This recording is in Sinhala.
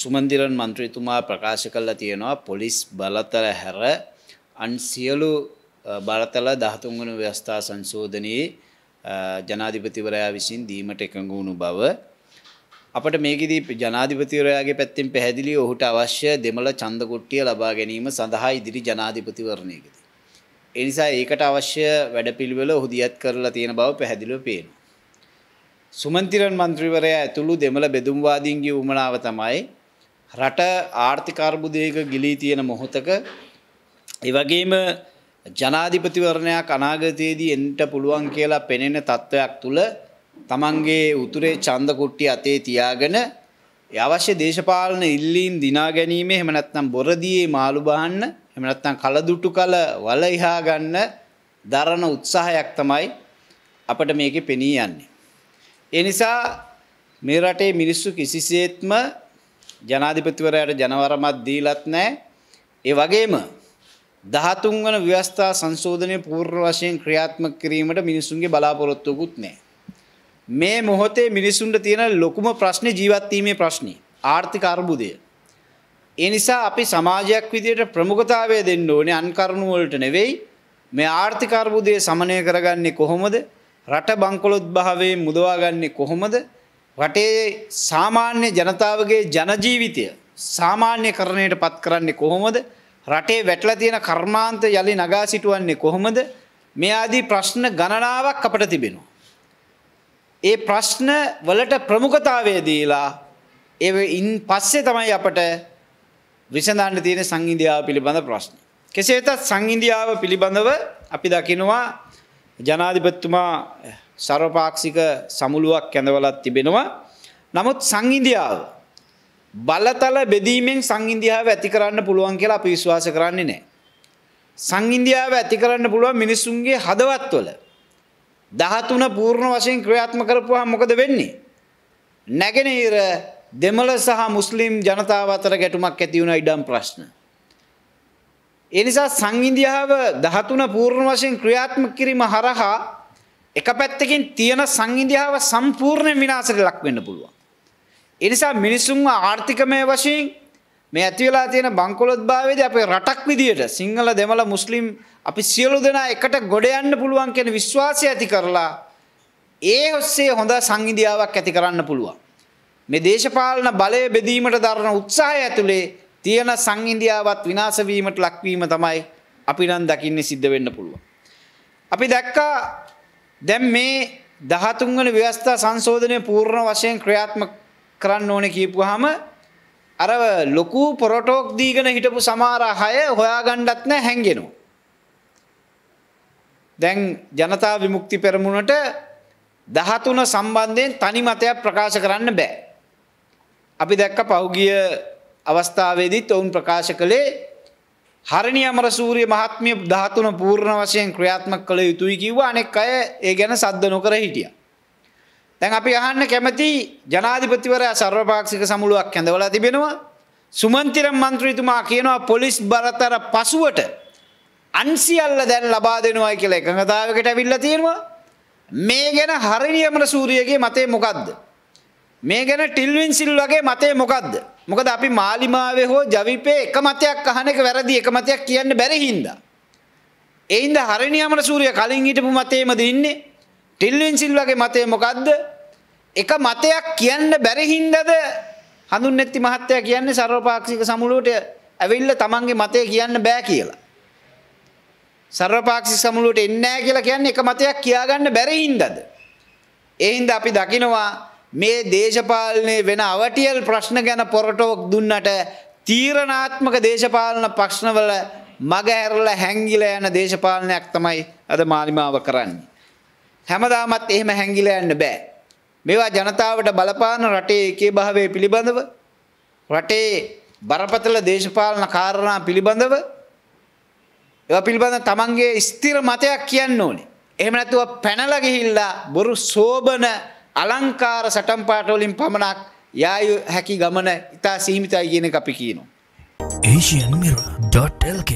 සුමන්දිරන් මන්ත්‍රීතුමා ප්‍රකාශ කල්ලා තියෙනවා පොලිස් බලතල හැර අන් සියලු බලතල දහතුන්ගන ව්‍යස්ථා සංශෝධනයේ ජනාධිපතිවරයා විසින් දීමට එකඟුණු බව. අපට මේකදී ජනාධිපතිවරයාගේ පැත්තිෙන් පැහැදිලි ඔහුට අවශ්‍ය දෙමළ චන්දකොට්ටිය ලබා ගැනීම සඳහා ඉදිරි ජනාධිපතිවරණයකද. එනිසා ඒකට අවශ්‍ය වැඩපිළිවෙල හුදියත් කරලා තියෙන බව පැහැදිලිව පේනවා. සුමන්තිරන් මන්ත්‍රීවරයා ඇතුළු දෙමළ බෙදුම්වාදීන්ගේ උමනාව තමයි රට ආර්ථික අර්බුදයක ගිලී තියෙන මොහොතක ඒ වගේම ජනාධිපතිවරණයක් අනාගතයේදී එන්ට පුළුවන් කියලා පෙනෙන තත්ත්වයක් තුළ තමන්ගේ උතුරේ ඡන්ද කුට්ටිය අතේ තියාගෙන අවශ්‍ය දේශපාලන ඉල්ලීම් දිනා ගැනීම එහෙම නැත්නම් බොරදියේ මාළු බහන්න එහෙම නැත්නම් කලදුටු කල වල ඉහා ගන්න දරන උත්සාහයක් තමයි අපිට මේකේ පෙනී යන්නේ. ඒ නිසා මේ රටේ මිනිස්සු කිසිසේත්ම ජනාධිපතිවරයාට ජනවරමත් දීලත් නැහැ. ඒ වගේම 13 වන ව්‍යවස්ථා සංශෝධනය පූර්ව වශයෙන් ක්‍රියාත්මක කිරීමට මිනිසුන්ගේ බලාපොරොත්තුවකුත් නැහැ. මේ මොහොතේ මිනිසුන්ට තියෙන ලොකුම ප්‍රශ්නේ ජීවත් වීමේ ප්‍රශ්නේ ආර්ථික අර්බුදය. ඒ නිසා අපි සමාජයක් විදියට ප්‍රමුඛතාවය දෙන්න ඕනේ අන් කරුණු වලට නෙවෙයි මේ ආර්ථික අර්බුදය සමනය කරගන්නේ කොහොමද? රට බංකොලොත් භාවයෙන් මුදවාගන්නේ කොහොමද? රටේ සාමාන්‍ය ජනතාවගේ ජනජීවිතය සාමාන්‍ය කරණයට පත් කරන්නේ කොහොමද රටේ වැටලා තියෙන කර්මාන්ත යලි නගා සිටුවන්නේ කොහොමද මේ ආදී ප්‍රශ්න ගණනාවක් අපට තිබෙනවා. ඒ ප්‍රශ්න වලට ප්‍රමුඛතාවය දීලා ඒයින් පස්සේ තමයි අපට විසඳන්න තියෙන සංහිඳියාව පිළිබඳ ප්‍රශ්න. කෙසේ වෙතත් සංහිඳියාව පිළිබඳව අපි දකිනවා ජනාධිපතිතුමා සර්වපාක්ෂික සමුළුවක් කැඳවලත් තිබෙනවා. නමුත් සංඉන්දියාව බලතල බෙදීමෙන් සංඉන්දියාව ඇති කරන්න පුළුවන් කියලා අපි විශ්වාස කරන්නේ නැහැ. සංඉන්දියාව ඇති කරන්න පුළුවන් මිනිසුන්ගේ හදවත්වල 13 පූර්ණ වශයෙන් ක්‍රියාත්මක කරපුවා මොකද වෙන්නේ? නැගෙනහිර දෙමළ සහ මුස්ලිම් ජනතාව අතර ගැටුමක් ඇති වුණ ඉඩම් ප්‍රශ්න. ඒ නිසා සංඉන්දියාව 13 පූර්ණ වශයෙන් ක්‍රියාත්මක කිරීම හරහා එක පැත්තකින් තියෙන සංහිඳියාව සම්පූර්ණයෙන් විනාශයට ලක් වෙන්න පුළුවන්. ඒ නිසා මිනිසුන්ව ආර්ථිකමය වශයෙන් මේ ඇති වෙලා තියෙන බංකොලොත්භාවයේදී අපේ රටක් විදියට සිංහල දෙමළ මුස්ලිම් අපි සියලු දෙනා එකට ගොඩ යන්න පුළුවන් කියන විශ්වාසය ඇති කරලා ඒ ඔස්සේ හොඳ සංහිඳියාවක් ඇති කරන්න පුළුවන්. මේ දේශපාලන බලය බෙදීමට දරන උත්සාහය ඇතුලේ තියෙන සංහිඳියාවත් විනාශ වීමට ලක්වීම තමයි අපි නම් දකින්නේ සිද්ධ වෙන්න පුළුවන්. අපි දැක්කා දැන් මේ 13 වෙනි ව්‍යවස්ථා සංශෝධනය පූර්ණ වශයෙන් ක්‍රියාත්මක කරන්න ඕනේ කියපුවාම අර ලොකු පොරොටෝක් දීගෙන හිටපු සමහර අය හොයාගන්නත් නැහැ හැංගෙනවා. දැන් ජනතා විමුක්ති පෙරමුණට 13 සම්බන්ධයෙන් තනි මතයක් ප්‍රකාශ කරන්න බෑ. අපි දැක්ක පහුගිය අවස්ථාවේදීත් ඔවුන් ප්‍රකාශ කළේ හරිනි අමරසූරිය මහත්මිය ධාතුන පූර්ණ වශයෙන් ක්‍රියාත්මක කළ යුතුයි කිව්වා අනෙක් අය ඒ ගැන සද්ද නොකර හිටිය. දැන් අපි අහන්න කැමති ජනාධිපතිවරයා සර්වපාක්ෂික සමුළුවක් ඇඳවලා තිබෙනවා සුමන්තිරම් මන්ත්‍රීතුමා කියනවා පොලිස් බරතර පසුවට අන්සිියල්ල දැන් ලබා දෙනවායි කියලා එකඟතාවකට ඇවිල්ල තියෙනවා මේ ගැන හරිනියමට සූරියගේ මතේ මොකක්ද. මේ ගැන ටිල්වින් සිල් වගේ මතේ මොකක්ද. මොකද අපි මාලිමාවේ හෝ ජවිපේ එක මතයක් අහන එක වැරදි එක මතයක් කියන්න බැරි හින්දා. ඒ හින්දා හරිණි අමරසූරිය කලින් හිටපු මතේමද ඉන්නේ? ටිල්වින් සිල්වාගේ මතය මොකද්ද? එක මතයක් කියන්න බැරි හින්දාද හඳුන්නෙත්ති මහත්තයා කියන්නේ ਸਰවපාක්ෂික සමුළුවට ඇවිල්ලා තමන්ගේ මතය කියන්න බෑ කියලා. ਸਰවපාක්ෂික සමුළුවට එන්නේ නැහැ කියලා කියන්නේ එක මතයක් කියාගන්න බැරි හින්දාද? ඒ හින්දා අපි දකිනවා මේ දේශපාලනය වෙන අවටියල් ප්‍රශ්න ගැන පොරටෝක් දුන්නට තීරණාත්මක දේශපාලන ප්‍රශ්නවල මග ඇරල හැංගිල යන දේශපාලනයක් තමයි අද මාලිමාව කරන්නේ. හැමදාමත් එහෙම හැංගිල යන්න බෑ. මේවා ජනතාවට බලපාන රටේ එකේ භාවය පිළිබඳව රටේ බරපතල දේශපාලන කාරණා පිළිබඳව ඒවා පිළිබඳ තමන්ගේ ස්ථිර මතයක් කියන්න ඕනේ. එහෙම නැතුව පැනලා ගිහිල්ලා බොරු සෝබන අලංකාර සටන් පාටවලින් පමණක් යායු හැකි ගමන ඉතා සීමිතයි කියන එක අපි කියනවා. Asian Mirror.lk